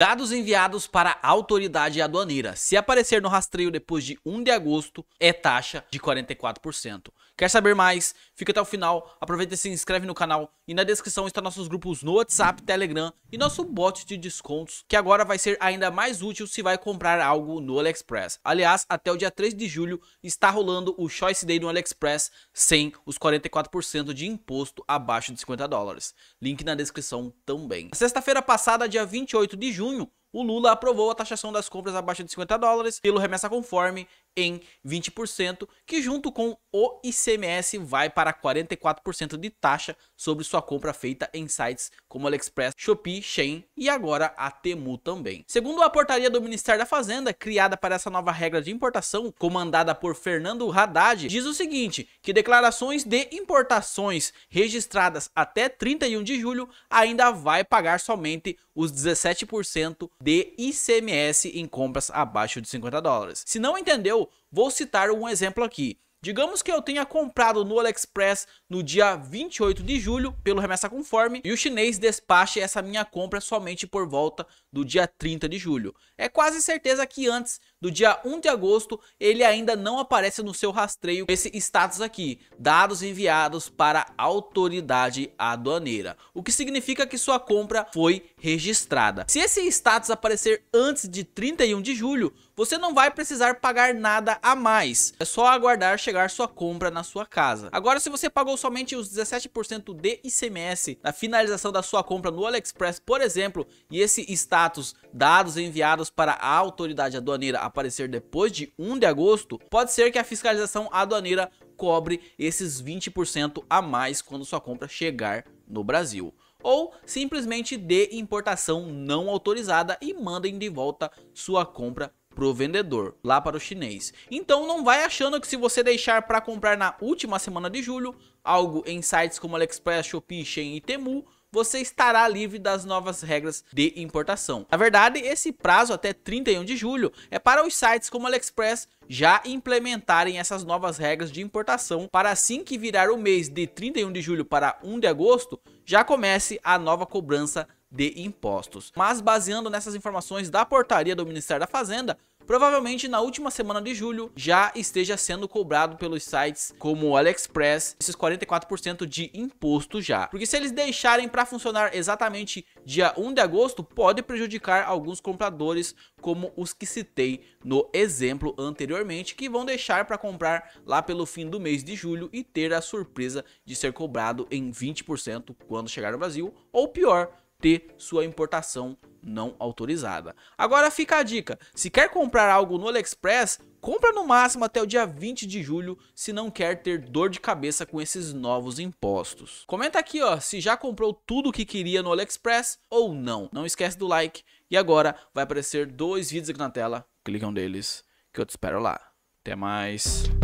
Dados enviados para a autoridade aduaneira. Se aparecer no rastreio depois de 1 de agosto, é taxa de 44%. Quer saber mais? Fica até o final, aproveita e se inscreve no canal e na descrição estão nossos grupos no WhatsApp, Telegram e nosso bot de descontos, que agora vai ser ainda mais útil se vai comprar algo no AliExpress. Aliás, até o dia 3 de julho está rolando o Choice Day no AliExpress sem os 44% de imposto abaixo de 50 dólares. Link na descrição também. Sexta-feira passada, dia 28 de junho, o Lula aprovou a taxação das compras abaixo de 50 dólares pelo remessa conforme em 20%, que junto com o ICMS vai para 44% de taxa sobre sua compra feita em sites como AliExpress, Shopee, Shein e agora a Temu também. Segundo a portaria do Ministério da Fazenda, criada para essa nova regra de importação, comandada por Fernando Haddad, diz o seguinte, que declarações de importações registradas até 31 de julho ainda vai pagar somente os 17% de ICMS em compras abaixo de 50 dólares. Se não entendeu, vou citar um exemplo aqui. Digamos que eu tenha comprado no AliExpress no dia 28 de julho pelo remessa conforme e o chinês despache essa minha compra somente por volta do dia 30 de julho. É quase certeza que antes do dia 1 de agosto ele ainda não aparece no seu rastreio esse status aqui, dados enviados para a autoridade aduaneira, o que significa que sua compra foi registrada. Se esse status aparecer antes de 31 de julho, você não vai precisar pagar nada a mais, é só aguardar chegar sua compra na sua casa. Agora, se você pagou somente os 17% de ICMS na finalização da sua compra no AliExpress, por exemplo, e esse status dados enviados para a autoridade aduaneira aparecer depois de 1 de agosto, pode ser que a fiscalização aduaneira cobre esses 20% a mais quando sua compra chegar no Brasil ou simplesmente dê importação não autorizada e mandem de volta sua compra pro vendedor, lá para o chinês. Então não vai achando que se você deixar para comprar na última semana de julho, algo em sites como AliExpress, Shopee, Shein e Temu, você estará livre das novas regras de importação. Na verdade, esse prazo até 31 de julho é para os sites como AliExpress já implementarem essas novas regras de importação para assim que virar o mês de 31 de julho para 1 de agosto, já comece a nova cobrança de impostos. Mas baseando nessas informações da portaria do Ministério da Fazenda, provavelmente na última semana de julho já esteja sendo cobrado pelos sites como o AliExpress esses 44% de imposto já. Porque se eles deixarem para funcionar exatamente dia 1 de agosto, pode prejudicar alguns compradores como os que citei no exemplo anteriormente, que vão deixar para comprar lá pelo fim do mês de julho e ter a surpresa de ser cobrado em 20% quando chegar no Brasil, ou pior, ter sua importação não autorizada. Agora fica a dica, se quer comprar algo no AliExpress, compra no máximo até o dia 20 de julho se não quer ter dor de cabeça com esses novos impostos. Comenta aqui ó, se já comprou tudo o que queria no AliExpress ou não. Não esquece do like e agora vai aparecer dois vídeos aqui na tela, clica um deles que eu te espero lá. Até mais.